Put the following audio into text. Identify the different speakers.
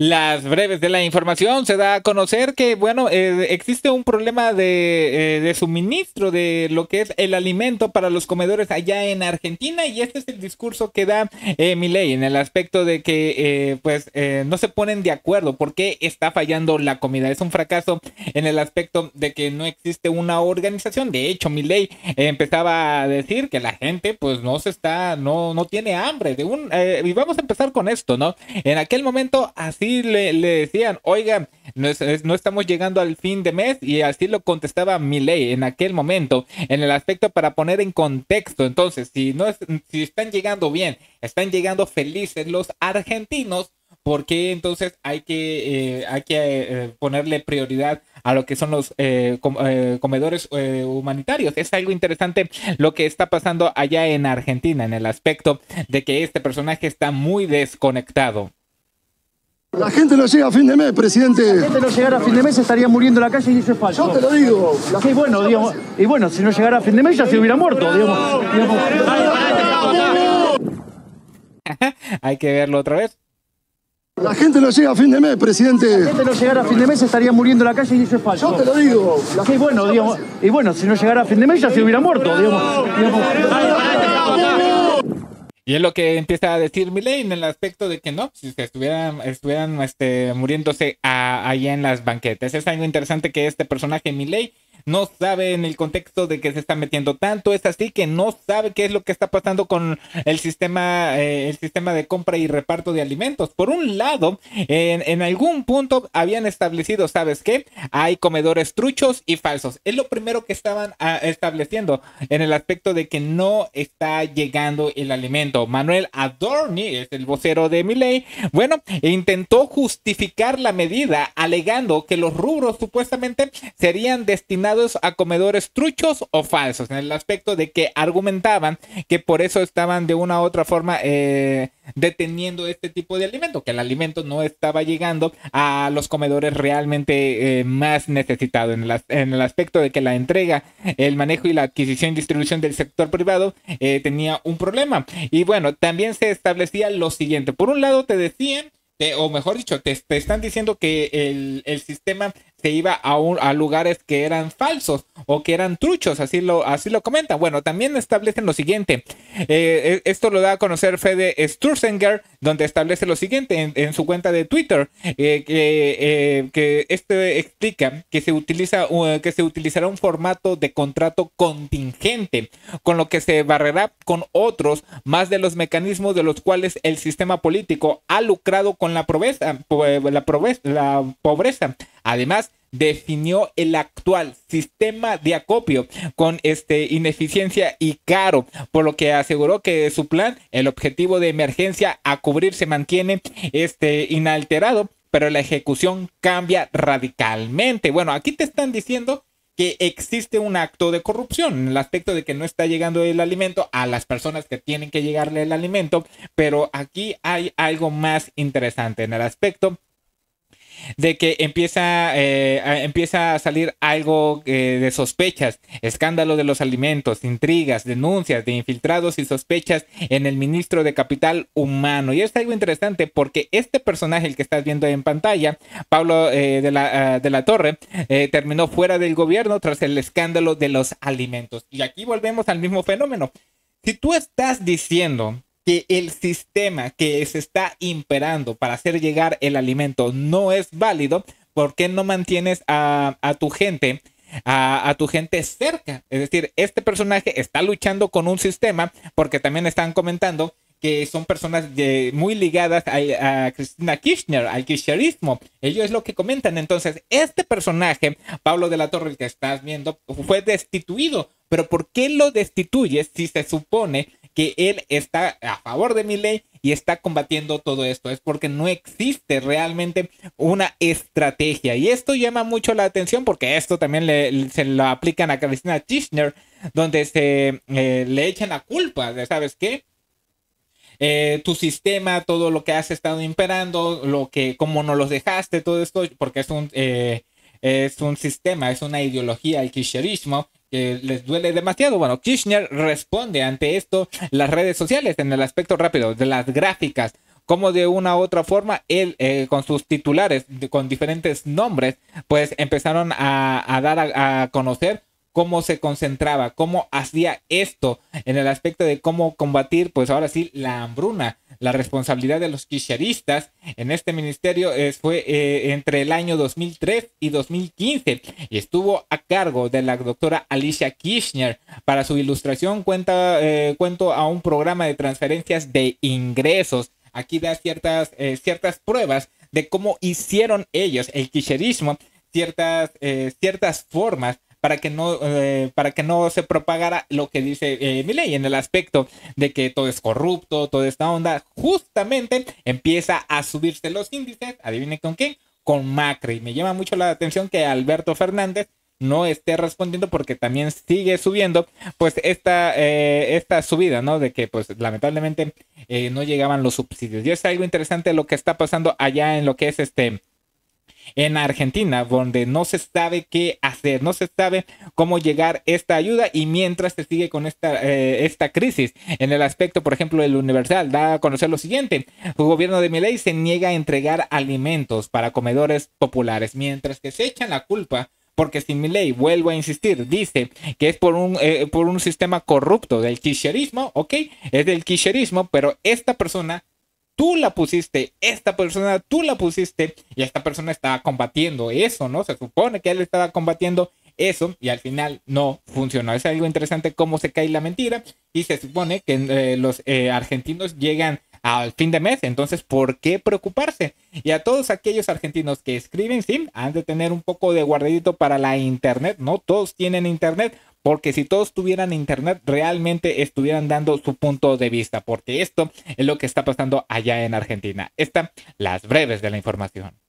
Speaker 1: las breves de la información, se da a conocer que, bueno, eh, existe un problema eh, de, suministro de lo que es el alimento para los comedores allá en Argentina y este es el discurso que da eh, Milei en el aspecto de que, eh, pues, no se ponen de acuerdo porque está fallando la comida. Es un fracaso en el aspecto de que no existe una organización. De hecho, Milei empezaba a decir que la gente, pues, no se está, no, no tiene hambre. De un, y vamos a empezar con esto, ¿no? En aquel momento así le, decían, oiga, no, estamos llegando al fin de mes y así lo contestaba Milley en aquel momento, en el aspecto para poner en contexto. Entonces, si, no es, si están llegando bien, están llegando felices los argentinos, porque entonces hay que, eh, que eh, ponerle prioridad a lo que son los eh, comedores humanitarios? Es algo interesante lo que está pasando allá en Argentina, en el aspecto de que este personaje está muy desconectado. La gente no llega a fin de mes, presidente. Si la gente no llegara a fin de mes estaría muriendo en la calle y eso es falso. Yo te lo digo. bueno, digamos, y bueno, si no llegara a fin de mes ya se hubiera muerto, digamos. Hay que verlo otra vez. La gente no llega a fin de mes, presidente. Si la gente no llegara a fin de mes estaría muriendo en la calle y eso es falso. Yo te lo digo. Sí, bueno, digamos, y bueno, si no llegara a fin de mes ya se hubiera muerto, digamos. Y es lo que empieza a decir Miley en el aspecto de que no, si se estuvieran, estuvieran este, muriéndose ahí en las banquetas. Es algo interesante que este personaje Miley no sabe en el contexto de que se está metiendo tanto, es así que no sabe qué es lo que está pasando con el sistema, eh, el sistema de compra y reparto de alimentos. Por un lado, en, algún punto habían establecido, ¿sabes qué? Hay comedores truchos y falsos. Es lo primero que estaban ah, estableciendo en el aspecto de que no está llegando el alimento. Manuel Adorni es el vocero de Miley. Bueno, intentó justificar la medida alegando que los rubros supuestamente serían destinados a comedores truchos o falsos, en el aspecto de que argumentaban que por eso estaban de una u otra forma eh, deteniendo este tipo de alimento, que el alimento no estaba llegando a los comedores realmente eh, más necesitados, en, el aspecto de que la entrega, el manejo y la adquisición y distribución del sector privado eh, tenía un problema. Y bueno, también se establecía lo siguiente, por un lado te decían o mejor dicho, te, te, están diciendo que el, el sistema se iba a, a lugares que eran falsos o que eran truchos, así lo, así lo comenta. Bueno, también establecen lo siguiente, eh, eh, esto lo da a conocer Fede Sturzenger donde establece lo siguiente en, su cuenta de Twitter, eh, que este explica que se, utiliza, que se utilizará un formato de contrato contingente, con lo que se barrerá con otros más de los mecanismos de los cuales el sistema político ha lucrado con la La pobreza. Además, definió el actual sistema de acopio con este ineficiencia y caro, por lo que aseguró que su plan, el objetivo de emergencia a cubrir se mantiene este inalterado, pero la ejecución cambia radicalmente. Bueno, aquí te están diciendo que existe un acto de corrupción, en el aspecto de que no está llegando el alimento a las personas que tienen que llegarle el alimento, pero aquí hay algo más interesante en el aspecto de que empieza, eh, empieza a salir algo eh, de sospechas, escándalo de los alimentos, intrigas, denuncias de infiltrados y sospechas en el ministro de Capital Humano. Y es algo interesante porque este personaje, el que estás viendo en pantalla, Pablo eh, de, la, ah, de, la, Torre, terminó fuera del gobierno tras el escándalo de los alimentos. Y aquí volvemos al mismo fenómeno. Si tú estás diciendo que el sistema que se está imperando para hacer llegar el alimento no es válido, ¿por qué no mantienes a, tu gente? A, tu gente cerca. Es decir, este personaje está luchando con un sistema porque también están comentando que son personas eh, muy ligadas a, Cristina Kirchner, al kirchnerismo. Ellos es lo que comentan. Entonces, este personaje, Pablo de la Torre, que estás viendo, fue destituido. Pero ¿por qué lo destituyes si se supone que él está a favor de mi ley y está combatiendo todo esto. Es porque no existe realmente una estrategia. Y esto llama mucho la atención porque esto también se lo aplican a Cristina Kirchner, donde se eh, le echan la culpa de, ¿sabes qué? Eh, tu sistema, todo lo que has estado imperando, lo que, cómo no los dejaste, todo esto, porque es un, eh, es un sistema, es una ideología, el kirchnerismo, que les duele demasiado. Bueno, Kirchner responde ante esto las redes sociales en el aspecto rápido de las gráficas, como de una u otra forma, él eh, con sus titulares, con diferentes nombres, pues empezaron a, dar a conocer cómo se concentraba, cómo hacía esto en el aspecto de cómo combatir, pues ahora sí, la hambruna. La responsabilidad de los quisheristas en este ministerio eh, fue eh, entre el año 2003 y 2015 y estuvo a cargo de la doctora Alicia Kirchner. Para su ilustración cuenta, eh, cuento a un programa de transferencias de ingresos. Aquí da ciertas, ciertas pruebas de cómo hicieron ellos el quisherismo ciertas, ciertas formas para que no, eh, para que no se propagara lo que dice eh, mi ley en el aspecto de que todo es corrupto, toda esta onda, justamente empieza a subirse los índices, adivinen con quién, con Macri. Me llama mucho la atención que Alberto Fernández no esté respondiendo porque también sigue subiendo pues esta, eh, esta subida, ¿no? De que pues lamentablemente no llegaban los subsidios. Y es algo interesante lo que está pasando allá en lo que es este en Argentina, donde no se sabe qué hacer, no se sabe cómo llegar esta ayuda y mientras se sigue con esta, eh, esta crisis. En el aspecto, por ejemplo, del Universal, da a conocer lo siguiente, el gobierno de Milei se niega a entregar alimentos para comedores populares, mientras que se echan la culpa porque si ley vuelvo a insistir, dice que es por un, eh, por un sistema corrupto del kirchnerismo, ok, es del kirchnerismo, pero esta persona tú la pusiste, esta persona tú la pusiste y esta persona estaba combatiendo eso, ¿no? Se supone que él estaba combatiendo eso y al final no funcionó. Es algo interesante cómo se cae la mentira y se supone que eh, los eh, argentinos llegan al fin de mes, entonces ¿por qué preocuparse? Y a todos aquellos argentinos que escriben, sí, han de tener un poco de guardadito para la internet, no todos tienen internet, porque si todos tuvieran internet realmente estuvieran dando su punto de vista, porque esto es lo que está pasando allá en Argentina. Están las breves de la información.